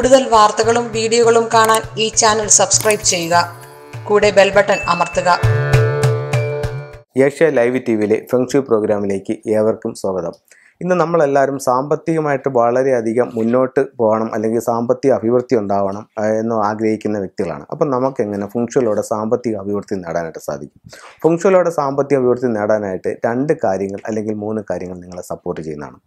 കൂടുതൽ വാർത്തകളും വീഡിയോകളും കാണാൻ ഈ ചാനൽ സബ്സ്ക്രൈബ് ചെയ്യുക കൂടെ ബെൽ ബട്ടൺ അമർത്തുക ഏഷ്യ ലൈവ് ടി വിയിലെ ഫെങ്ഷു പ്രോഗ്രാമിലേക്ക് ഏവർക്കും സ്വാഗതം ഇന്ന് നമ്മളെല്ലാവരും സാമ്പത്തികമായിട്ട് വളരെയധികം മുന്നോട്ട് പോകണം അല്ലെങ്കിൽ സാമ്പത്തിക അഭിവൃദ്ധി ഉണ്ടാവണം എന്ന് ആഗ്രഹിക്കുന്ന വ്യക്തികളാണ് അപ്പം നമുക്ക് എങ്ങനെ ഫുങ്ഷുവലോടെ സാമ്പത്തിക അഭിവൃദ്ധി നേടാനായിട്ട് സാധിക്കും ഫുങ്ഷുവലോടെ സാമ്പത്തിക അഭിവൃദ്ധി നേടാനായിട്ട് രണ്ട് കാര്യങ്ങൾ അല്ലെങ്കിൽ മൂന്ന് കാര്യങ്ങൾ നിങ്ങളെ സപ്പോർട്ട് ചെയ്യുന്നതാണ്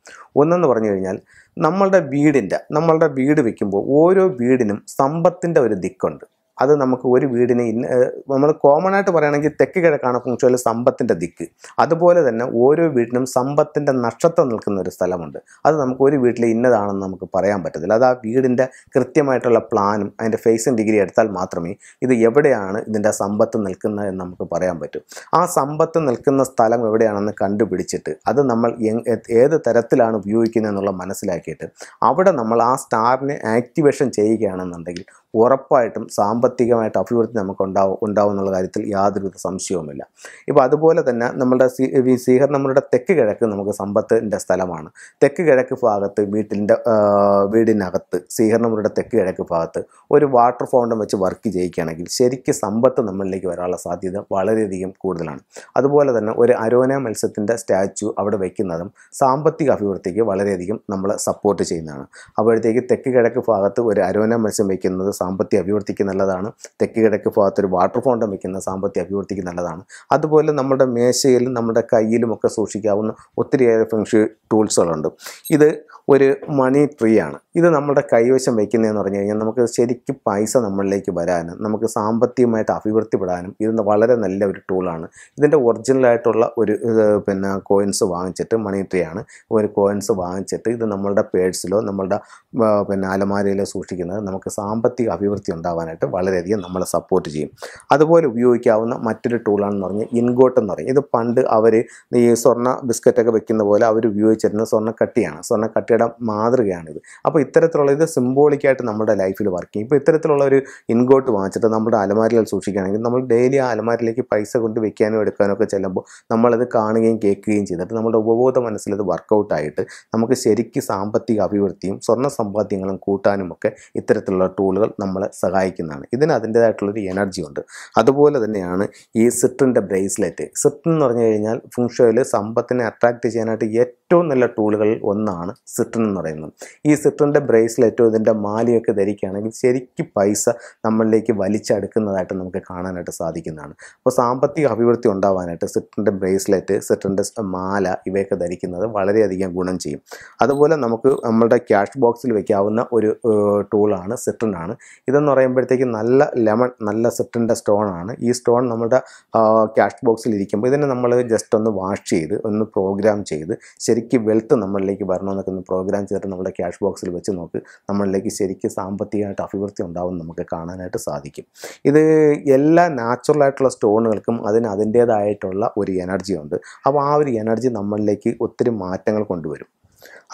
ഒന്നെന്ന് പറഞ്ഞു കഴിഞ്ഞാൽ നമ്മളുടെ വീടിൻ്റെ നമ്മളുടെ വീട് വയ്ക്കുമ്പോൾ ഓരോ വീടിനും സമ്പത്തിൻ്റെ ഒരു ദിക്കുണ്ട് അത് നമുക്ക് ഒരു വീടിനെ ഇന്ന് നമ്മൾ കോമൺ ആയിട്ട് പറയുകയാണെങ്കിൽ തെക്ക് കിഴക്കാണ് ഫുങ്ഷുവൽ സമ്പത്തിൻ്റെ ദിക്ക് അതുപോലെ തന്നെ ഓരോ വീടിനും സമ്പത്തിൻ്റെ നക്ഷത്രം നിൽക്കുന്ന ഒരു സ്ഥലമുണ്ട് അത് നമുക്ക് ഒരു വീട്ടിൽ ഇന്നതാണെന്ന് നമുക്ക് പറയാൻ പറ്റത്തില്ല അത് ആ വീടിൻ്റെ കൃത്യമായിട്ടുള്ള പ്ലാനും അതിൻ്റെ ഫേസിങ് ഡിഗ്രി എടുത്താൽ മാത്രമേ ഇത് എവിടെയാണ് ഇതിൻ്റെ സമ്പത്ത് നിൽക്കുന്നത് എന്ന് നമുക്ക് പറയാൻ പറ്റും ആ സമ്പത്ത് നിൽക്കുന്ന സ്ഥലം എവിടെയാണെന്ന് കണ്ടുപിടിച്ചിട്ട് അത് നമ്മൾ ഏത് തരത്തിലാണ് ഉപയോഗിക്കുന്നത് എന്നുള്ള മനസ്സിലാക്കിയിട്ട് അവിടെ നമ്മൾ ആ സ്റ്റാറിനെ ആക്ടിവേഷൻ ചെയ്യുകയാണെന്നുണ്ടെങ്കിൽ ഉറപ്പായിട്ടും സാമ്പത്തികമായിട്ട് അഭിവൃദ്ധി നമുക്ക് ഉണ്ടാവും ഉണ്ടാവും എന്നുള്ള കാര്യത്തിൽ യാതൊരുവിധ സംശയവുമില്ല ഇപ്പോൾ അതുപോലെ തന്നെ നമ്മുടെ സീഹർ നമ്മളുടെ തെക്ക് കിഴക്ക് നമുക്ക് സമ്പത്തിൻ്റെ സ്ഥലമാണ് തെക്ക് കിഴക്ക് ഭാഗത്ത് വീട്ടിൻ്റെ വീടിനകത്ത് സീഹർ നമ്മളുടെ തെക്ക് കിഴക്ക് ഭാഗത്ത് ഒരു വാട്ടർ ഫൗണ്ടൻ വെച്ച് വർക്ക് ചെയ്യുകയാണെങ്കിൽ ശരിക്കും സമ്പത്ത് നമ്മളിലേക്ക് വരാനുള്ള സാധ്യത വളരെയധികം കൂടുതലാണ് അതുപോലെ തന്നെ ഒരു അരോന മത്സ്യത്തിൻ്റെ സ്റ്റാച്ചു അവിടെ വയ്ക്കുന്നതും സാമ്പത്തിക അഭിവൃദ്ധിക്ക് വളരെയധികം നമ്മൾ സപ്പോർട്ട് ചെയ്യുന്നതാണ് അപ്പോഴത്തേക്ക് തെക്ക് കിഴക്ക് ഭാഗത്ത് ഒരു അരോന മത്സ്യം വയ്ക്കുന്നത് സാമ്പത്തിക അഭിവൃദ്ധിക്ക് നല്ലതാണ് തെക്ക് കിഴക്ക് ഭാഗത്തൊരു വാട്ടർ ഫോണ്ടം വയ്ക്കുന്ന സാമ്പത്തിക അഭിവൃദ്ധിക്ക് നല്ലതാണ് അതുപോലെ നമ്മുടെ മേശയിലും നമ്മുടെ കയ്യിലുമൊക്കെ സൂക്ഷിക്കാവുന്ന ഒത്തിരിയേറെ ഫെങ്ഷി ടൂൾസുകളുണ്ട് ഇത് ഒരു മണി ട്രീ ആണ് ഇത് നമ്മുടെ കൈവശം വയ്ക്കുന്നതെന്ന് പറഞ്ഞു കഴിഞ്ഞാൽ നമുക്ക് ശരിക്കും പൈസ നമ്മളിലേക്ക് വരാനും നമുക്ക് സാമ്പത്തികമായിട്ട് അഭിവൃദ്ധിപ്പെടാനും ഇത് വളരെ നല്ല ഒരു ടൂളാണ് ഇതിൻ്റെ ഒറിജിനലായിട്ടുള്ള ഒരു പിന്നെ കോയിൻസ് വാങ്ങിച്ചിട്ട് മണി ട്രീ ആണ് ഒരു കോയിൻസ് വാങ്ങിച്ചിട്ട് ഇത് നമ്മളുടെ പേഴ്സിലോ നമ്മളുടെ പിന്നെ അലമാരയിലോ സൂക്ഷിക്കുന്നത് നമുക്ക് സാമ്പത്തിക അഭിവൃദ്ധി ഉണ്ടാവാനായിട്ട് വളരെയധികം നമ്മളെ സപ്പോർട്ട് ചെയ്യും അതുപോലെ ഉപയോഗിക്കാവുന്ന മറ്റൊരു ടൂളാണെന്ന് പറഞ്ഞാൽ ഇൻഗോട്ട് എന്ന് പറയും ഇത് പണ്ട് അവർ ഈ സ്വർണ്ണ ബിസ്ക്കറ്റൊക്കെ വെക്കുന്ന പോലെ അവർ ഉപയോഗിച്ചിരുന്ന സ്വർണ്ണക്കട്ടിയാണ് സ്വർണ്ണക്കട്ടി ആൾക്കാരുടെ മാതൃകയാണിത് അപ്പോൾ ഇത്തരത്തിലുള്ള ഇത് സിംബോളിക്കായിട്ട് നമ്മുടെ ലൈഫിൽ വർക്ക് ചെയ്യും ഇപ്പോൾ ഇത്തരത്തിലുള്ള ഒരു ഇൻകോട്ട് വാങ്ങിച്ചിട്ട് നമ്മുടെ അലമാരിയിൽ സൂക്ഷിക്കുകയാണെങ്കിൽ നമ്മൾ ഡെയിലി ആ അലമാരിലേക്ക് പൈസ കൊണ്ട് വെക്കാനും എടുക്കാനും ഒക്കെ ചെല്ലുമ്പോൾ നമ്മളത് കാണുകയും കേൾക്കുകയും ചെയ്തിട്ട് നമ്മുടെ ഉപബോധ മനസ്സിലത് വർക്കൗട്ടായിട്ട് നമുക്ക് ശരിക്കും സാമ്പത്തിക അഭിവൃദ്ധിയും സ്വർണ്ണ സമ്പാദ്യങ്ങളും കൂട്ടാനും ഒക്കെ ഇത്തരത്തിലുള്ള ടൂളുകൾ നമ്മളെ സഹായിക്കുന്നതാണ് ഇതിന് അതിൻ്റേതായിട്ടുള്ളൊരു എനർജി ഉണ്ട് അതുപോലെ തന്നെയാണ് ഈ സിട്രിൻ്റെ ബ്രേസ്ലെറ്റ് സിട്രിൻ എന്ന് പറഞ്ഞു കഴിഞ്ഞാൽ ഫുങ്ഷോയിൽ സമ്പത്തിനെ അട്രാക്റ്റ് ചെയ്യാനായിട്ട് ഏറ്റവും നല്ല ടൂളുകളിൽ ഒന്നാണ് സിട്രിൻ സിട്രൺ എന്ന് പറയുന്നത് ഈ സിട്രൻ്റെ ബ്രേസ്ലെറ്റോ ഇതിൻ്റെ ഒക്കെ ധരിക്കുകയാണെങ്കിൽ ശരിക്കും പൈസ നമ്മളിലേക്ക് വലിച്ചെടുക്കുന്നതായിട്ട് നമുക്ക് കാണാനായിട്ട് സാധിക്കുന്നതാണ് അപ്പോൾ സാമ്പത്തിക അഭിവൃദ്ധി ഉണ്ടാവാനായിട്ട് സിട്രൻ്റെ ബ്രേസ്ലെറ്റ് സിട്രൻ്റെ മാല ഇവയൊക്കെ ധരിക്കുന്നത് വളരെയധികം ഗുണം ചെയ്യും അതുപോലെ നമുക്ക് നമ്മളുടെ ക്യാഷ് ബോക്സിൽ വയ്ക്കാവുന്ന ഒരു ടൂളാണ് ആണ് ഇതെന്ന് പറയുമ്പോഴത്തേക്ക് നല്ല ലെമൺ നല്ല സിട്രൻ്റെ ആണ് ഈ സ്റ്റോൺ നമ്മുടെ ക്യാഷ് ബോക്സിൽ ഇരിക്കുമ്പോൾ ഇതിനെ നമ്മൾ ജസ്റ്റ് ഒന്ന് വാഷ് ചെയ്ത് ഒന്ന് പ്രോഗ്രാം ചെയ്ത് ശരിക്കും വെൽത്ത് നമ്മളിലേക്ക് വരണമെന്നൊക്കെ ഒന്ന് പ്രോഗ്രാം ചേർത്ത് നമ്മുടെ ക്യാഷ് ബോക്സിൽ വെച്ച് നോക്ക് നമ്മളിലേക്ക് ശരിക്കും സാമ്പത്തികമായിട്ട് അഭിവൃദ്ധി ഉണ്ടാവും നമുക്ക് കാണാനായിട്ട് സാധിക്കും ഇത് എല്ലാ നാച്ചുറൽ ആയിട്ടുള്ള സ്റ്റോണുകൾക്കും അതിന് അതിൻ്റേതായിട്ടുള്ള ഒരു എനർജി ഉണ്ട് അപ്പോൾ ആ ഒരു എനർജി നമ്മളിലേക്ക് ഒത്തിരി മാറ്റങ്ങൾ കൊണ്ടുവരും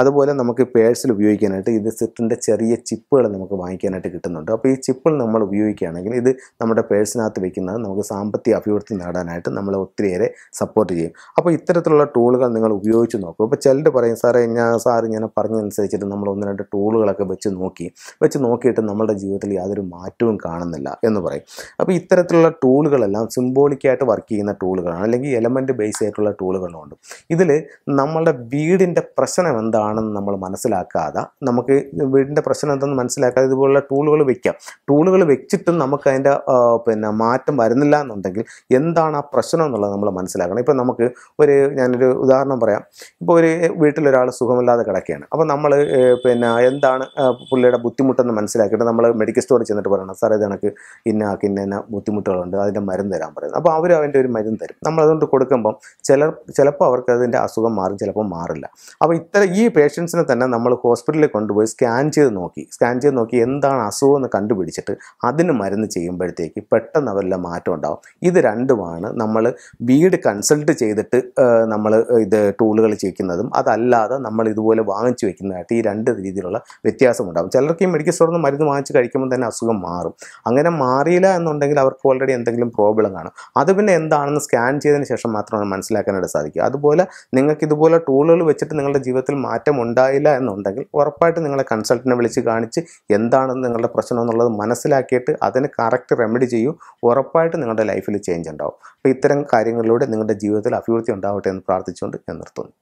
അതുപോലെ നമുക്ക് പേഴ്സിൽ ഉപയോഗിക്കാനായിട്ട് ഇത് സിറ്റിൻ്റെ ചെറിയ ചിപ്പുകൾ നമുക്ക് വാങ്ങിക്കാനായിട്ട് കിട്ടുന്നുണ്ട് അപ്പോൾ ഈ ചിപ്പുകൾ നമ്മൾ ഉപയോഗിക്കുകയാണെങ്കിൽ ഇത് നമ്മുടെ പേഴ്സിനകത്ത് വെക്കുന്നത് നമുക്ക് സാമ്പത്തിക അഭിവൃദ്ധി നേടാനായിട്ട് നമ്മൾ ഒത്തിരിയേറെ സപ്പോർട്ട് ചെയ്യും അപ്പോൾ ഇത്തരത്തിലുള്ള ടൂളുകൾ നിങ്ങൾ ഉപയോഗിച്ച് നോക്കും അപ്പോൾ ചിലർ പറയും സാറേ ഞാൻ സാർ ഇങ്ങനെ പറഞ്ഞതനുസരിച്ചിട്ട് നമ്മൾ ഒന്ന് രണ്ട് ടൂളുകളൊക്കെ വെച്ച് നോക്കി വെച്ച് നോക്കിയിട്ട് നമ്മുടെ ജീവിതത്തിൽ യാതൊരു മാറ്റവും കാണുന്നില്ല എന്ന് പറയും അപ്പോൾ ഇത്തരത്തിലുള്ള ടൂളുകളെല്ലാം സിംബോളിക്കായിട്ട് വർക്ക് ചെയ്യുന്ന ടൂളുകളാണ് അല്ലെങ്കിൽ എലമെൻറ്റ് ബേസ് ആയിട്ടുള്ള ടൂളുകളുണ്ട് ഇതിൽ നമ്മളുടെ വീടിൻ്റെ പ്രശ്നം പ്രശ്നം എന്താണെന്ന് നമ്മൾ മനസ്സിലാക്കാതെ നമുക്ക് വീടിൻ്റെ പ്രശ്നം എന്താണെന്ന് മനസ്സിലാക്കാതെ ഇതുപോലുള്ള ടൂളുകൾ വെക്കാം ടൂളുകൾ വെച്ചിട്ടും നമുക്ക് അതിൻ്റെ പിന്നെ മാറ്റം വരുന്നില്ല എന്നുണ്ടെങ്കിൽ എന്താണ് ആ പ്രശ്നം എന്നുള്ളത് നമ്മൾ മനസ്സിലാക്കണം ഇപ്പോൾ നമുക്ക് ഒരു ഞാനൊരു ഉദാഹരണം പറയാം ഇപ്പോൾ ഒരു വീട്ടിലൊരാൾ സുഖമില്ലാതെ കിടക്കുകയാണ് അപ്പോൾ നമ്മൾ പിന്നെ എന്താണ് പുള്ളിയുടെ ബുദ്ധിമുട്ടെന്ന് മനസ്സിലാക്കിയിട്ട് നമ്മൾ മെഡിക്കൽ സ്റ്റോറിൽ ചെന്നിട്ട് പറയണം സാർ ഇത് എനിക്ക് ഇന്ന ഇന്ന ഇന്ന ബുദ്ധിമുട്ടുകളുണ്ട് അതിൻ്റെ മരുന്ന് തരാൻ പറയുന്നത് അപ്പോൾ അവർ അതിൻ്റെ ഒരു മരുന്ന് തരും നമ്മളതുകൊണ്ട് കൊടുക്കുമ്പം ചിലർ ചിലപ്പോൾ അവർക്ക് അതിൻ്റെ അസുഖം മാറും ചിലപ്പോൾ മാറില്ല അപ്പോൾ ഇത്തരം ഈ പേഷ്യൻസിനെ തന്നെ നമ്മൾ ഹോസ്പിറ്റലിൽ കൊണ്ടുപോയി സ്കാൻ ചെയ്ത് നോക്കി സ്കാൻ ചെയ്ത് നോക്കി എന്താണ് അസുഖം എന്ന് കണ്ടുപിടിച്ചിട്ട് അതിന് മരുന്ന് ചെയ്യുമ്പോഴത്തേക്ക് പെട്ടെന്ന് അവരെല്ലാം മാറ്റം ഉണ്ടാവും ഇത് രണ്ടുമാണ് നമ്മൾ വീട് കൺസൾട്ട് ചെയ്തിട്ട് നമ്മൾ ഇത് ടൂളുകൾ ചെയ്യിക്കുന്നതും അതല്ലാതെ നമ്മൾ ഇതുപോലെ വാങ്ങിച്ചു വയ്ക്കുന്നതായിട്ട് ഈ രണ്ട് രീതിയിലുള്ള വ്യത്യാസമുണ്ടാകും ചിലർക്ക് ഈ മെഡിക്കൽ സ്റ്റോറിൽ നിന്ന് മരുന്ന് വാങ്ങിച്ച് കഴിക്കുമ്പോൾ തന്നെ അസുഖം മാറും അങ്ങനെ മാറിയില്ല എന്നുണ്ടെങ്കിൽ അവർക്ക് ഓൾറെഡി എന്തെങ്കിലും പ്രോബ്ലം കാണും അത് പിന്നെ എന്താണെന്ന് സ്കാൻ ചെയ്തതിന് ശേഷം മാത്രമാണ് മനസ്സിലാക്കാനായിട്ട് സാധിക്കുക അതുപോലെ നിങ്ങൾക്ക് ഇതുപോലെ ടൂളുകൾ വെച്ചിട്ട് നിങ്ങളുടെ ജീവിതത്തിൽ മാറ്റം ഉണ്ടായില്ല എന്നുണ്ടെങ്കിൽ ഉറപ്പായിട്ട് നിങ്ങളെ കൺസൾട്ടിനെ വിളിച്ച് കാണിച്ച് എന്താണെന്ന് നിങ്ങളുടെ പ്രശ്നം എന്നുള്ളത് മനസ്സിലാക്കിയിട്ട് അതിന് കറക്റ്റ് റെമഡി ചെയ്യൂ ഉറപ്പായിട്ട് നിങ്ങളുടെ ലൈഫിൽ ചേഞ്ച് ഉണ്ടാവും അപ്പോൾ ഇത്തരം കാര്യങ്ങളിലൂടെ നിങ്ങളുടെ ജീവിതത്തിൽ അഭിവൃദ്ധി ഉണ്ടാവട്ടെ എന്ന് പ്രാർത്ഥിച്ചുകൊണ്ട് ഞാൻ നിർത്തുന്നു